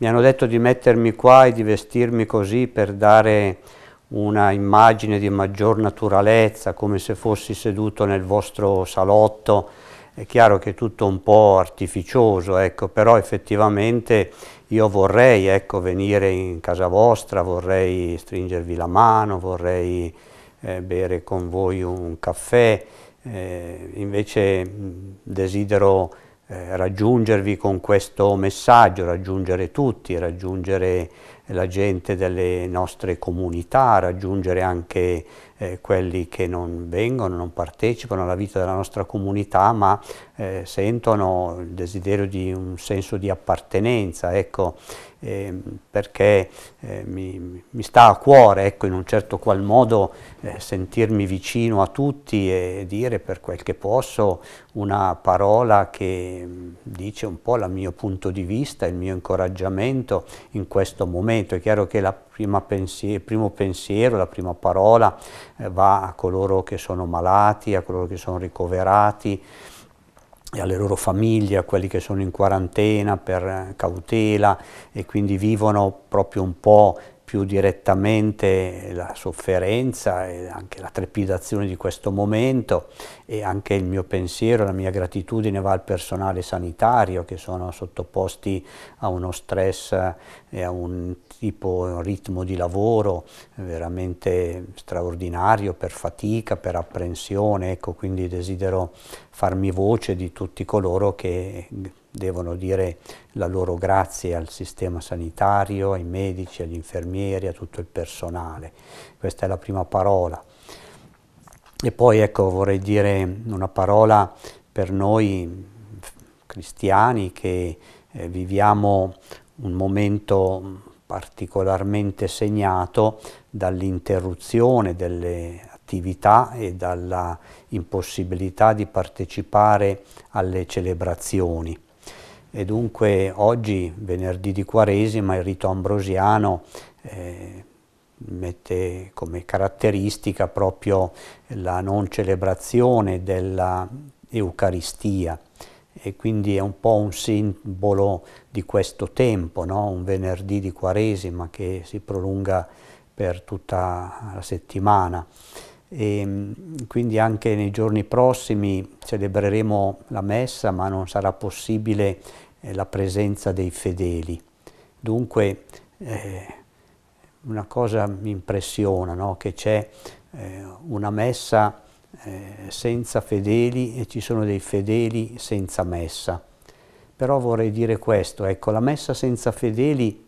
Mi hanno detto di mettermi qua e di vestirmi così per dare una immagine di maggior naturalezza, come se fossi seduto nel vostro salotto. È chiaro che è tutto un po' artificioso, ecco, però effettivamente io vorrei ecco, venire in casa vostra, vorrei stringervi la mano, vorrei eh, bere con voi un caffè, eh, invece mh, desidero eh, raggiungervi con questo messaggio, raggiungere tutti, raggiungere la gente delle nostre comunità, raggiungere anche eh, quelli che non vengono, non partecipano alla vita della nostra comunità, ma eh, sentono il desiderio di un senso di appartenenza, ecco, ehm, eh, perché mi, mi, sta a cuore, ecco, in un certo qual modo, eh, sentirmi vicino a tutti e dire per quel che posso una parola che mm, dice un po' il mio punto di vista, il mio incoraggiamento in questo momento. È chiaro che il primo pensiero, la prima parola eh, va a coloro che sono malati, a coloro che sono ricoverati, alle loro famiglie, a quelli che sono in quarantena per cautela e quindi vivono proprio un po' più direttamente la sofferenza e anche la trepidazione di questo momento e anche il mio pensiero, la mia gratitudine va al personale sanitario che sono sottoposti a uno stress e a un tipo, un ritmo di lavoro veramente straordinario per fatica, per apprensione, ecco, quindi desidero farmi voce di tutti coloro che devono dire la loro grazie al sistema sanitario, ai medici, agli infermieri, a tutto il personale. Questa è la prima parola. E poi ecco, vorrei dire una parola per noi cristiani che eh, viviamo un momento particolarmente segnato dall'interruzione delle attività e dalla impossibilità di partecipare alle celebrazioni. E dunque oggi, venerdì di Quaresima, il rito ambrosiano eh, mette come caratteristica proprio la non celebrazione dell'Eucaristia e quindi è un po' un simbolo di questo tempo, no? un venerdì di Quaresima che si prolunga per tutta la settimana. E ehm, quindi anche nei giorni prossimi celebreremo la messa, ma non sarà possibile eh, la presenza dei fedeli. Dunque eh, una cosa mi impressiona, no? che c'è eh, una messa eh, senza fedeli e ci sono dei fedeli senza messa. Però vorrei dire questo, ecco, la messa senza fedeli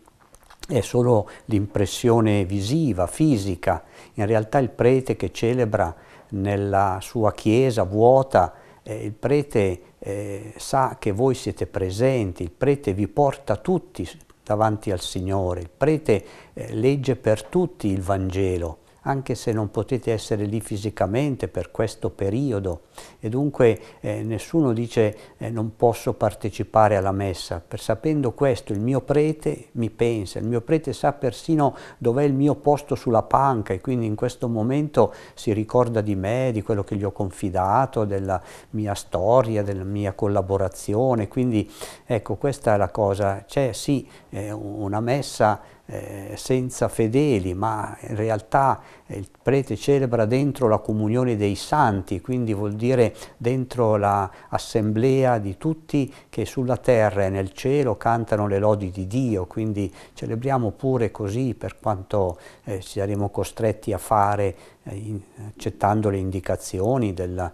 è solo l'impressione visiva, fisica. In realtà il prete che celebra nella sua chiesa vuota, eh, il prete eh, sa che voi siete presenti, il prete vi porta tutti davanti al Signore, il prete eh, legge per tutti il Vangelo anche se non potete essere lì fisicamente per questo periodo e dunque eh, nessuno dice eh, non posso partecipare alla messa, per sapendo questo il mio prete mi pensa, il mio prete sa persino dov'è il mio posto sulla panca e quindi in questo momento si ricorda di me, di quello che gli ho confidato, della mia storia, della mia collaborazione, quindi ecco questa è la cosa, c'è sì eh, una messa eh, senza fedeli, ma in realtà eh, il prete celebra dentro la comunione dei santi, quindi vuol dire dentro l'assemblea di tutti che sulla terra e nel cielo cantano le lodi di Dio, quindi celebriamo pure così per quanto eh, saremo costretti a fare eh, accettando le indicazioni della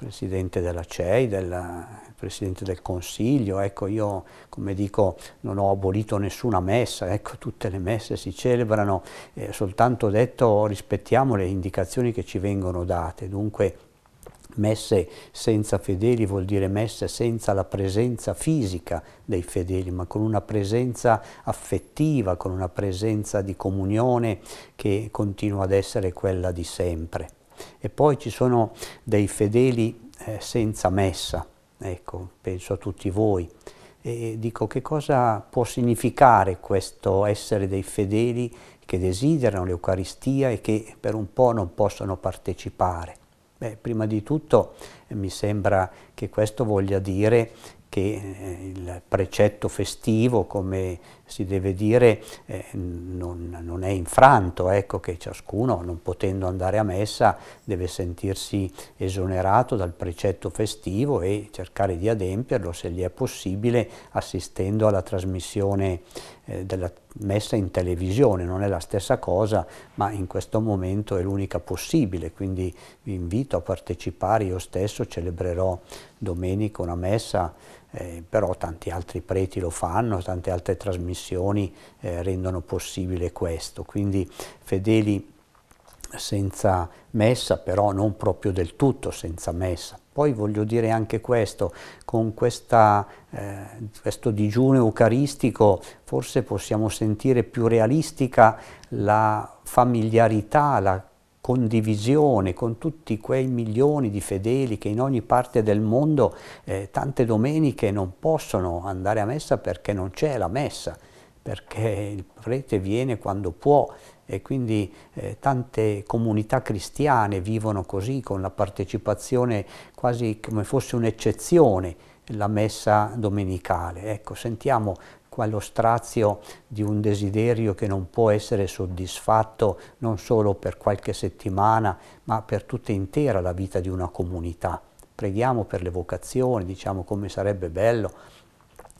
presidente della CEI, del presidente del Consiglio, ecco io come dico non ho abolito nessuna messa, ecco tutte le messe si celebrano, eh, soltanto detto rispettiamo le indicazioni che ci vengono date, dunque messe senza fedeli vuol dire messe senza la presenza fisica dei fedeli, ma con una presenza affettiva, con una presenza di comunione che continua ad essere quella di sempre. E poi ci sono dei fedeli eh, senza messa, ecco, penso a tutti voi. E dico che cosa può significare questo essere dei fedeli che desiderano l'Eucaristia e che per un po' non possono partecipare. Beh, prima di tutto eh, mi sembra che questo voglia dire che eh, il precetto festivo, come si deve dire eh, non, non, è infranto, ecco che ciascuno non potendo andare a messa deve sentirsi esonerato dal precetto festivo e cercare di adempierlo se gli è possibile assistendo alla trasmissione eh, della messa in televisione, non è la stessa cosa ma in questo momento è l'unica possibile, quindi vi invito a partecipare, io stesso celebrerò domenica una messa eh, però tanti altri preti lo fanno, tante altre trasmissioni eh, rendono possibile questo, quindi fedeli senza messa, però non proprio del tutto senza messa. Poi voglio dire anche questo, con questa, eh, questo digiuno eucaristico forse possiamo sentire più realistica la familiarità, la condivisione con tutti quei milioni di fedeli che in ogni parte del mondo eh, tante domeniche non possono andare a messa perché non c'è la messa, perché il prete viene quando può e quindi eh, tante comunità cristiane vivono così con la partecipazione quasi come fosse un'eccezione la messa domenicale. Ecco, sentiamo quello strazio di un desiderio che non può essere soddisfatto non solo per qualche settimana, ma per tutta intera la vita di una comunità. Preghiamo per le vocazioni, diciamo come sarebbe bello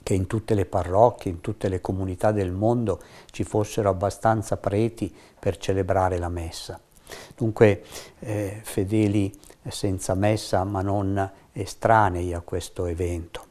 che in tutte le parrocchie, in tutte le comunità del mondo ci fossero abbastanza preti per celebrare la messa. Dunque, eh, fedeli senza messa, ma non estranei a questo evento.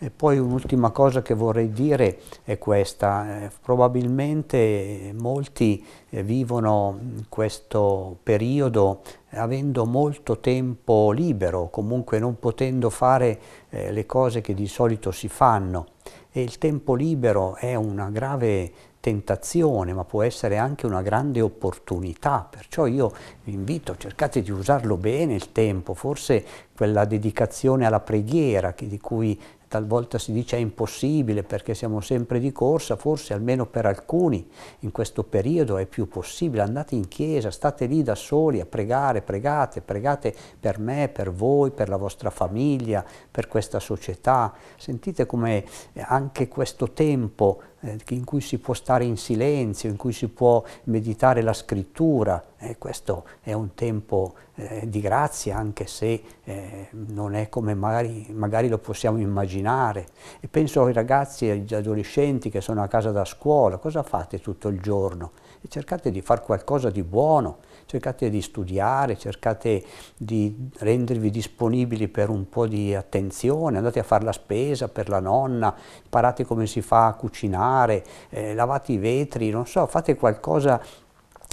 E poi un'ultima cosa che vorrei dire è questa, eh, probabilmente molti eh, vivono questo periodo avendo molto tempo libero, comunque non potendo fare eh, le cose che di solito si fanno e il tempo libero è una grave tentazione, ma può essere anche una grande opportunità. Perciò io vi invito, cercate di usarlo bene il tempo, forse quella dedicazione alla preghiera di cui talvolta si dice è impossibile perché siamo sempre di corsa, forse almeno per alcuni in questo periodo è più possibile, andate in chiesa, state lì da soli a pregare, pregate, pregate per me, per voi, per la vostra famiglia, per questa società, sentite come anche questo tempo eh, in cui si può stare in silenzio, in cui si può meditare la scrittura, eh, questo è un tempo eh, di grazia, anche se eh, non è come magari, magari, lo possiamo immaginare. E penso ai ragazzi e agli adolescenti che sono a casa da scuola, cosa fate tutto il giorno? E cercate di fare qualcosa di buono, cercate di studiare, cercate di rendervi disponibili per un po' di attenzione, andate a fare la spesa per la nonna, imparate come si fa a cucinare, eh, lavate i vetri, non so, fate qualcosa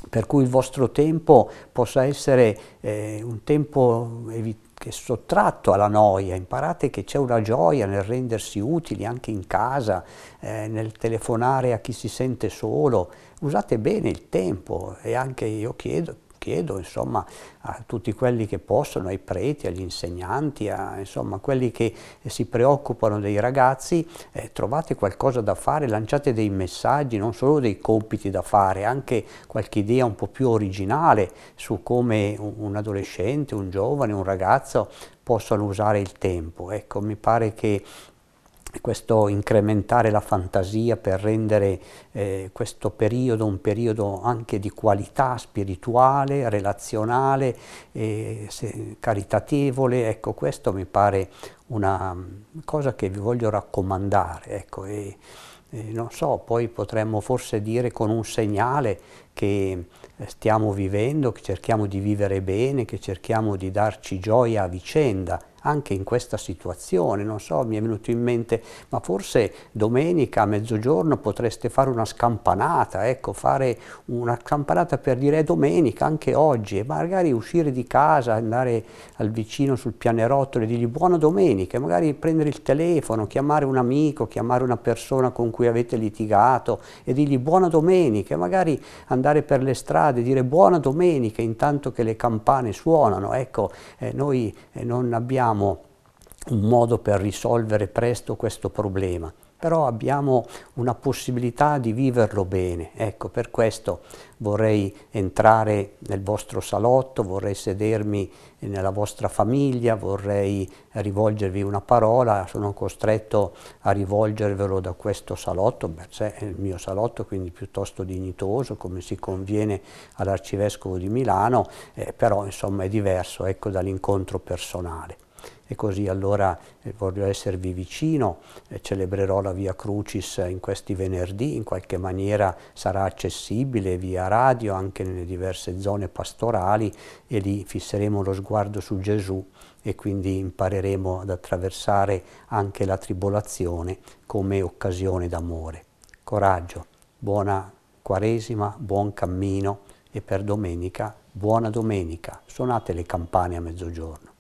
per cui il vostro tempo possa essere eh, un tempo che è sottratto alla noia, imparate che c'è una gioia nel rendersi utili anche in casa, eh, nel telefonare a chi si sente solo, usate bene il tempo e anche io chiedo, chiedo insomma, a tutti quelli che possono, ai preti, agli insegnanti, a insomma, quelli che eh, si preoccupano dei ragazzi, eh, trovate qualcosa da fare, lanciate dei messaggi, non solo dei compiti da fare, anche qualche idea un po' più originale su come un adolescente, un giovane, un ragazzo possono usare il tempo. Ecco, mi pare che questo incrementare la fantasia per rendere eh, questo periodo un periodo anche di qualità spirituale, relazionale, eh, se, caritatevole, ecco questo mi pare una mm, cosa che vi voglio raccomandare. Ecco, e, e non so, poi potremmo forse dire con un segnale che eh, stiamo vivendo, che cerchiamo di vivere bene, che cerchiamo di darci gioia a vicenda anche in questa situazione, non so, mi è venuto in mente, ma forse domenica a mezzogiorno potreste fare una scampanata, ecco, fare una scampanata per dire domenica, anche oggi, e magari uscire di casa, andare al vicino sul pianerottolo e dirgli buona domenica, e magari prendere il telefono, chiamare un amico, chiamare una persona con cui avete litigato e dirgli buona domenica, e magari andare per le strade e dire buona domenica intanto che le campane suonano, ecco, eh, noi eh, non abbiamo abbiamo un modo per risolvere presto questo problema, però abbiamo una possibilità di viverlo bene. Ecco, per questo vorrei entrare nel vostro salotto, vorrei sedermi nella vostra famiglia, vorrei rivolgervi una parola, sono costretto a rivolgervelo da questo salotto, beh, è il mio salotto, quindi piuttosto dignitoso, come si conviene all'Arcivescovo di Milano, eh, però insomma è diverso ecco, dall'incontro personale e così allora eh, voglio esservi vicino, eh, celebrerò la Via Crucis in questi venerdì, in qualche maniera sarà accessibile via radio anche nelle diverse zone pastorali e lì fisseremo lo sguardo su Gesù e quindi impareremo ad attraversare anche la tribolazione come occasione d'amore. Coraggio, buona Quaresima, buon cammino e per domenica, buona domenica. Suonate le campane a mezzogiorno.